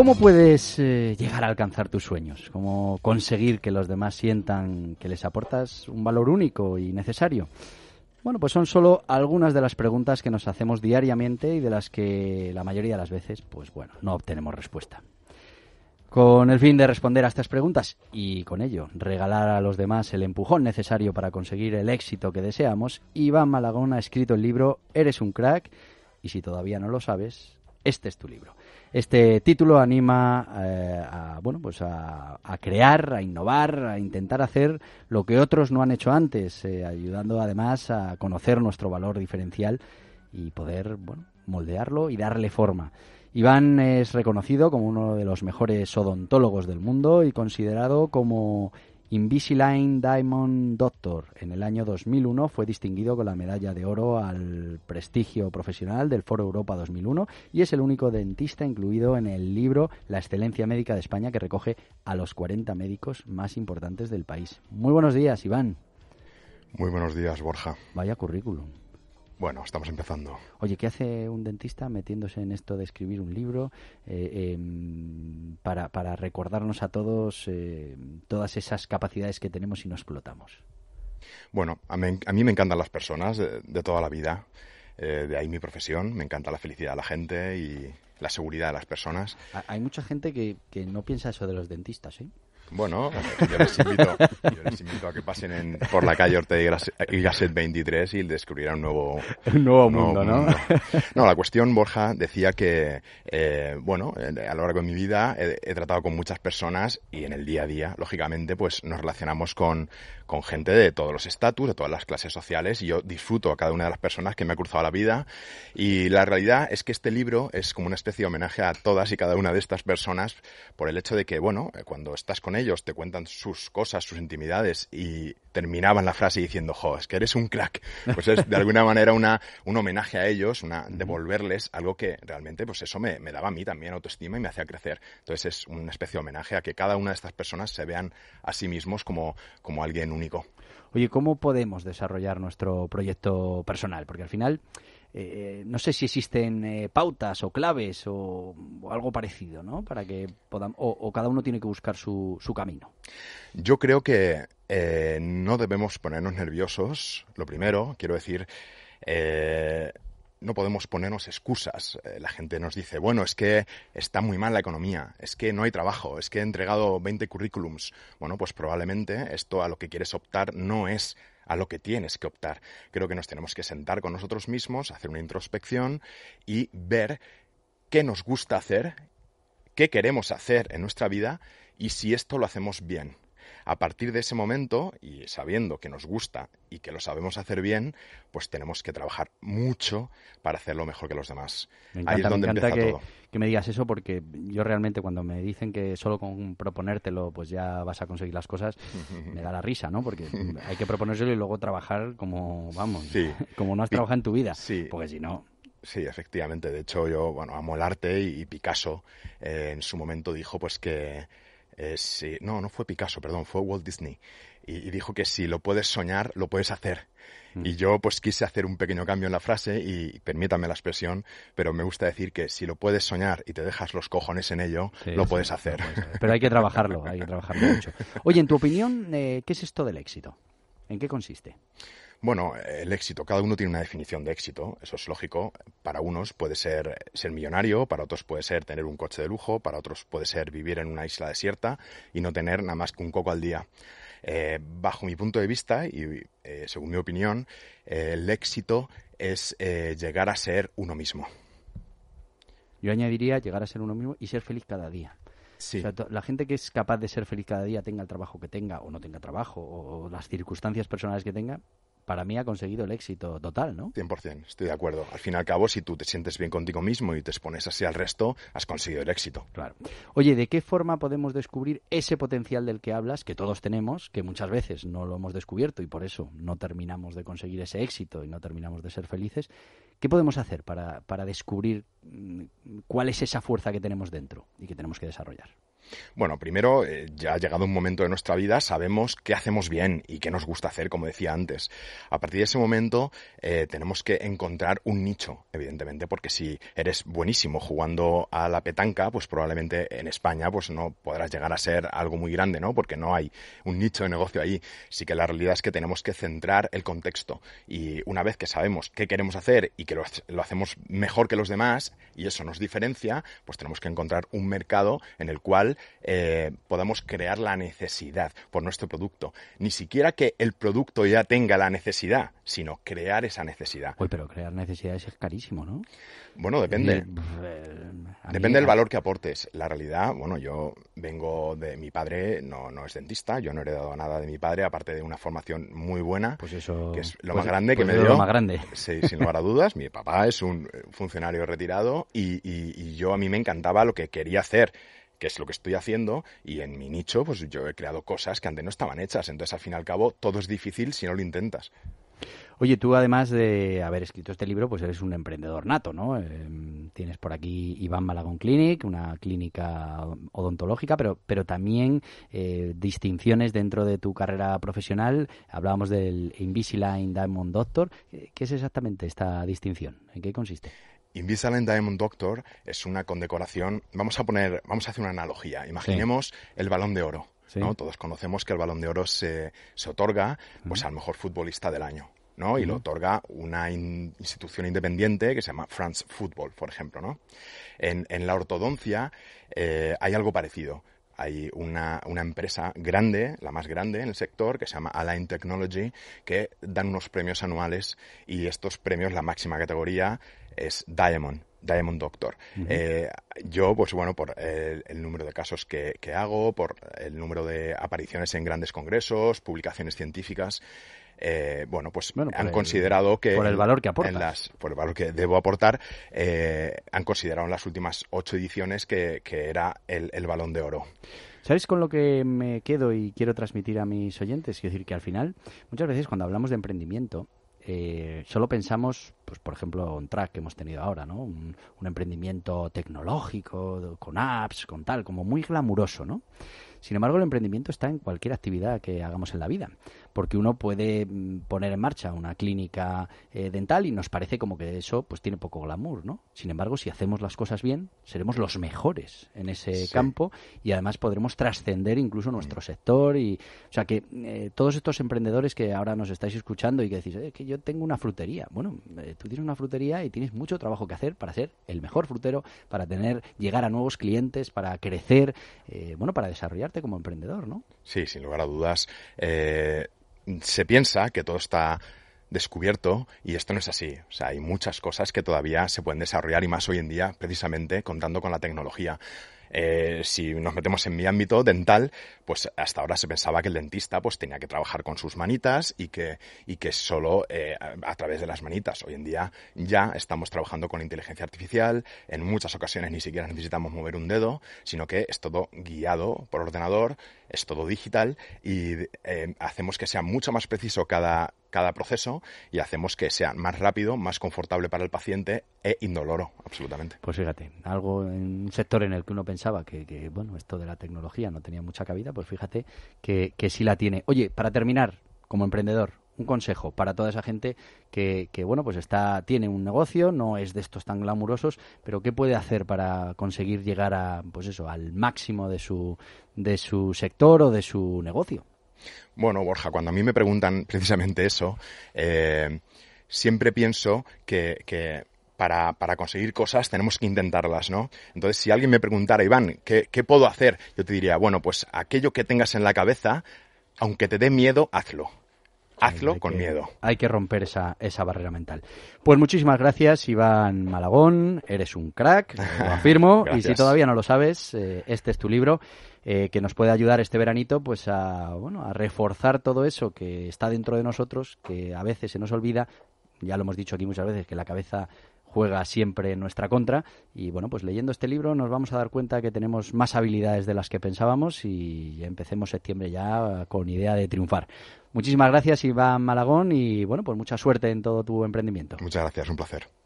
¿Cómo puedes eh, llegar a alcanzar tus sueños? ¿Cómo conseguir que los demás sientan que les aportas un valor único y necesario? Bueno, pues son solo algunas de las preguntas que nos hacemos diariamente y de las que la mayoría de las veces, pues bueno, no obtenemos respuesta. Con el fin de responder a estas preguntas y con ello regalar a los demás el empujón necesario para conseguir el éxito que deseamos, Iván Malagón ha escrito el libro Eres un crack y si todavía no lo sabes, este es tu libro. Este título anima eh, a, bueno, pues a, a, crear, a innovar, a intentar hacer lo que otros no han hecho antes, eh, ayudando además a conocer nuestro valor diferencial y poder bueno, moldearlo y darle forma. Iván es reconocido como uno de los mejores odontólogos del mundo y considerado como Invisalign Diamond Doctor en el año 2001 fue distinguido con la medalla de oro al prestigio profesional del Foro Europa 2001 y es el único dentista incluido en el libro La excelencia médica de España que recoge a los 40 médicos más importantes del país. Muy buenos días, Iván. Muy buenos días, Borja. Vaya currículum. Bueno, estamos empezando. Oye, ¿qué hace un dentista metiéndose en esto de escribir un libro eh, em, para, recordarnos a todos eh, todas esas capacidades que tenemos y no explotamos? Bueno, a mí, me encantan las personas de, toda la vida, eh, de ahí mi profesión, me encanta la felicidad de la gente y la seguridad de las personas. Hay mucha gente que, que no piensa eso de los dentistas, ¿eh? Bueno, yo les, invito, a que pasen por la calle Ortega y Gasset 23 y descubrirán un nuevo, un nuevo, mundo, ¿no? No, la cuestión, Borja, decía que, eh, bueno, eh, a lo largo de mi vida he, tratado con muchas personas y en el día a día, lógicamente, pues nos relacionamos con, con gente de todos los estatus, de todas las clases sociales y yo disfruto a cada una de las personas que me ha cruzado la vida y la realidad es que este libro es como una especie de homenaje a todas y cada una de estas personas por el hecho de que, bueno, eh, cuando estás con ellas, ellos, te cuentan sus cosas, sus intimidades y terminaban la frase diciendo, jo, es que eres un crack. Pues es de alguna manera una, un homenaje a ellos, una, devolverles algo que realmente, pues eso me, daba a mí también autoestima y me hacía crecer. Entonces es una especie de homenaje a que cada una de estas personas se vean a sí mismos como, como alguien único. Oye, ¿cómo podemos desarrollar nuestro proyecto personal? Porque al final eh, no sé si existen eh, pautas o claves o, algo parecido, ¿no? Para que podamos, o, cada uno tiene que buscar su, camino. Yo creo que eh, no debemos ponernos nerviosos. Lo primero, quiero decir, no podemos ponernos excusas. La gente nos dice, bueno, es que está muy mal la economía, es que no hay trabajo, es que he entregado 20 currículums. Bueno, pues probablemente esto a lo que quieres optar no es a lo que tienes que optar. Creo que nos tenemos que sentar con nosotros mismos, hacer una introspección y ver qué nos gusta hacer, qué queremos hacer en nuestra vida y si esto lo hacemos bien. A partir de ese momento, y sabiendo que nos gusta y que lo sabemos hacer bien, pues tenemos que trabajar mucho para hacerlo mejor que los demás. Ahí es donde empieza que, todo. que me digas eso porque yo realmente cuando me dicen que solo con proponértelo pues ya vas a conseguir las cosas, me da la risa, ¿no? Porque hay que proponérselo y luego trabajar como, vamos, como no has trabajado en tu vida. Sí. Porque si no... Sí, efectivamente. De hecho, yo bueno, amo el arte y, Picasso eh, en su momento dijo pues que eh, no, no fue Picasso, perdón, fue Walt Disney, y, dijo que si lo puedes soñar, lo puedes hacer. Mm. Y yo pues quise hacer un pequeño cambio en la frase y permítame la expresión, pero me gusta decir que si lo puedes soñar y te dejas los cojones en ello, lo, puedes hacer. Pero hay que trabajarlo, hay que trabajarlo mucho. Oye, en tu opinión, eh, ¿qué es esto del éxito? ¿En qué consiste? Bueno, el éxito, cada uno tiene una definición de éxito, eso es lógico. Para unos puede ser ser millonario, para otros puede ser tener un coche de lujo, para otros puede ser vivir en una isla desierta y no tener nada más que un coco al día. Eh, bajo mi punto de vista y eh, según mi opinión, eh, el éxito es llegar a ser uno mismo. Yo añadiría llegar a ser uno mismo y ser feliz cada día. la gente que es capaz de ser feliz cada día, tenga el trabajo que tenga o no tenga trabajo, o las circunstancias personales que tenga, para mí ha conseguido el éxito total, ¿no? 100%, estoy de acuerdo. Al fin y al cabo, si tú te sientes bien contigo mismo y te expones así al resto, has conseguido el éxito. Claro. Oye, ¿de qué forma podemos descubrir ese potencial del que hablas, que todos tenemos, que muchas veces no lo hemos descubierto y por eso no terminamos de conseguir ese éxito y no terminamos de ser felices? ¿Qué podemos hacer para, para descubrir mm, cuál es esa fuerza que tenemos dentro y que tenemos que desarrollar? Bueno, primero, eh, ya ha llegado un momento de nuestra vida, sabemos qué hacemos bien y qué nos gusta hacer, como decía antes. A partir de ese momento, eh, tenemos que encontrar un nicho, evidentemente, porque si eres buenísimo jugando a la petanca, pues probablemente en España, pues no podrás llegar a ser algo muy grande, ¿no? Porque no hay un nicho de negocio ahí. Sí que la realidad es que tenemos que centrar el contexto. Y una vez que sabemos qué queremos hacer y que lo hacemos mejor que los demás, y eso nos diferencia, pues tenemos que encontrar un mercado en el cual eh, podamos crear la necesidad por nuestro producto. Ni siquiera que el producto ya tenga la necesidad, sino crear esa necesidad. pero crear necesidades es carísimo, ¿no? Bueno, depende. Eh, depende del valor que aportes. La realidad, bueno, yo vengo de mi padre, no, no es dentista, yo no he heredado nada de mi padre, aparte de una formación muy buena, pues que es lo pues más grande que pues me dio. más grande. sin lugar a dudas. Mi papá es un eh, funcionario retirado y, y yo a mí me encantaba lo que quería hacer que es lo que estoy haciendo, y en mi nicho, pues yo he creado cosas que antes no estaban hechas. Entonces, al fin y al cabo, todo es difícil si no lo intentas. Oye, tú además de haber escrito este libro, pues eres un emprendedor nato, ¿no? Eh, tienes por aquí Iván Malagón Clinic, una clínica odontológica, pero, pero también eh, distinciones dentro de tu carrera profesional. Hablábamos del Invisalign Diamond Doctor. ¿Qué es exactamente esta distinción? ¿En qué consiste? Invisalign Diamond Doctor es una condecoración. Vamos a poner, vamos a hacer una analogía. Imaginemos el balón de oro. ¿no? Todos conocemos que el balón de oro se, otorga pues, al mejor futbolista del año. ¿no? y lo otorga una institución independiente que se llama France Football, por ejemplo. ¿no? En, la ortodoncia eh, hay algo parecido hay una, una empresa grande, la más grande en el sector, que se llama Align Technology, que dan unos premios anuales y estos premios, la máxima categoría es Diamond, Diamond Doctor. Eh, yo, pues bueno, por el, número de casos que, que, hago, por el número de apariciones en grandes congresos, publicaciones científicas, eh, bueno, pues bueno, han considerado que... Por el valor que aporta. por el valor que debo aportar, eh, han considerado en las últimas ocho ediciones que, era el, balón de oro. ¿Sabéis con lo que me quedo y quiero transmitir a mis oyentes? Es decir, que al final, muchas veces cuando hablamos de emprendimiento, eh, solo pensamos, pues por ejemplo, un track que hemos tenido ahora, ¿no? un emprendimiento tecnológico, con apps, con tal, como muy glamuroso, ¿no? Sin embargo, el emprendimiento está en cualquier actividad que hagamos en la vida, porque uno puede mm, poner en marcha una clínica eh, dental y nos parece como que eso pues tiene poco glamour, ¿no? Sin embargo, si hacemos las cosas bien, seremos los mejores en ese campo y además podremos trascender incluso nuestro mm. sector y o sea que eh, todos estos emprendedores que ahora nos estáis escuchando y que decís, eh, que yo tengo una frutería. Bueno, tú tienes una frutería y tienes mucho trabajo que hacer para ser el mejor frutero, para tener llegar a nuevos clientes, para crecer, bueno, para desarrollar como emprendedor, ¿no? Sí, sin lugar a dudas. Eh, se piensa que todo está descubierto y esto no es así. O sea, hay muchas cosas que todavía se pueden desarrollar y más hoy en día, precisamente contando con la tecnología. Eh, si nos metemos en mi ámbito dental, pues hasta ahora se pensaba que el dentista pues tenía que trabajar con sus manitas y que, y que solo eh, a través de las manitas. Hoy en día ya estamos trabajando con inteligencia artificial, en muchas ocasiones ni siquiera necesitamos mover un dedo, sino que es todo guiado por ordenador, es todo digital y eh, hacemos que sea mucho más preciso cada cada proceso y hacemos que sea más rápido, más confortable para el paciente e indoloro, absolutamente. Pues fíjate, algo en un sector en el que uno pensaba que, bueno, esto de la tecnología no tenía mucha cabida, pues fíjate que, que sí la tiene. Oye, para terminar, como emprendedor, un consejo para toda esa gente que, que, bueno pues está tiene un negocio no es de estos tan glamurosos pero qué puede hacer para conseguir llegar a pues eso al máximo de su de su sector o de su negocio bueno, Borja, cuando a mí me preguntan precisamente eso, eh, siempre pienso que, para, conseguir cosas tenemos que intentarlas, ¿no? Entonces, si alguien me preguntara, Iván, ¿qué, puedo hacer? Yo te diría, bueno, pues aquello que tengas en la cabeza, aunque te dé miedo, hazlo. Hazlo con miedo. Hay que romper esa, esa barrera mental. Pues muchísimas gracias, Iván Malagón. Eres un crack, lo afirmo. y si todavía no lo sabes, eh, este es tu libro. Eh, que nos puede ayudar este veranito pues a, bueno, a reforzar todo eso que está dentro de nosotros, que a veces se nos olvida, ya lo hemos dicho aquí muchas veces, que la cabeza juega siempre en nuestra contra. Y bueno, pues leyendo este libro nos vamos a dar cuenta que tenemos más habilidades de las que pensábamos y empecemos septiembre ya con idea de triunfar. Muchísimas gracias, Iván Malagón, y bueno, pues mucha suerte en todo tu emprendimiento. Muchas gracias, un placer.